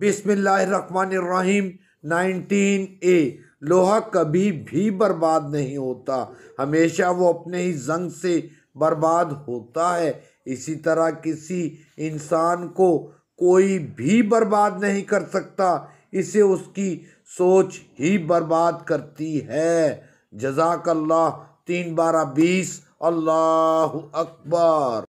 बिसमीम nineteen A लोहा कभी भी बर्बाद नहीं होता हमेशा वो अपने ही जंग से बर्बाद होता है इसी तरह किसी इंसान को कोई भी बर्बाद नहीं कर सकता इसे उसकी सोच ही बर्बाद करती है जजाकल्ला तीन बारह बीस अल्लाह अकबर